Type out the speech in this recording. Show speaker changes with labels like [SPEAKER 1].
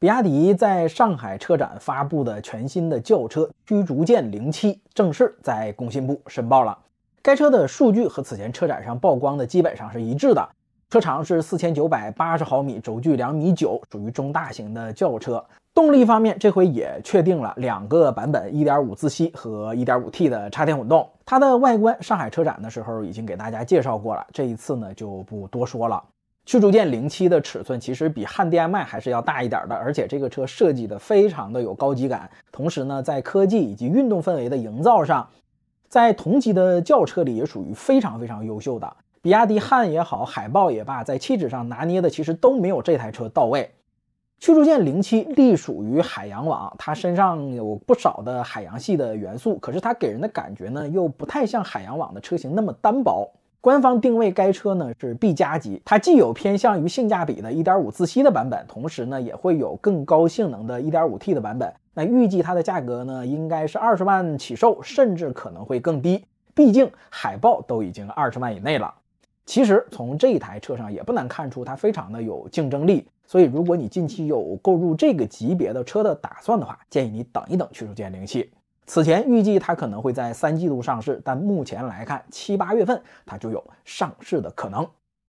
[SPEAKER 1] 比亚迪在上海车展发布的全新的轿车“驱逐舰零七”正式在工信部申报了。该车的数据和此前车展上曝光的基本上是一致的，车长是四千九百八十毫米，轴距两米九，属于中大型的轿车。动力方面，这回也确定了两个版本：一点五自吸和一点五 T 的插电混动。它的外观，上海车展的时候已经给大家介绍过了，这一次呢就不多说了。驱逐舰零七的尺寸其实比汉 DM-i 还是要大一点的，而且这个车设计的非常的有高级感，同时呢，在科技以及运动氛围的营造上，在同级的轿车里也属于非常非常优秀的。比亚迪汉也好，海豹也罢，在气质上拿捏的其实都没有这台车到位。驱逐舰零七隶属于海洋网，它身上有不少的海洋系的元素，可是它给人的感觉呢，又不太像海洋网的车型那么单薄。官方定位该车呢是 B 加级，它既有偏向于性价比的1.5自吸的版本，同时呢也会有更高性能的 1.5T 的版本。那预计它的价格呢应该是二十万起售，甚至可能会更低，毕竟海报都已经二十万以内了。其实从这一台车上也不难看出它非常的有竞争力，所以如果你近期有购入这个级别的车的打算的话，建议你等一等去逐舰零七。此前预计它可能会在三季度上市，但目前来看，七八月份它就有上市的可能。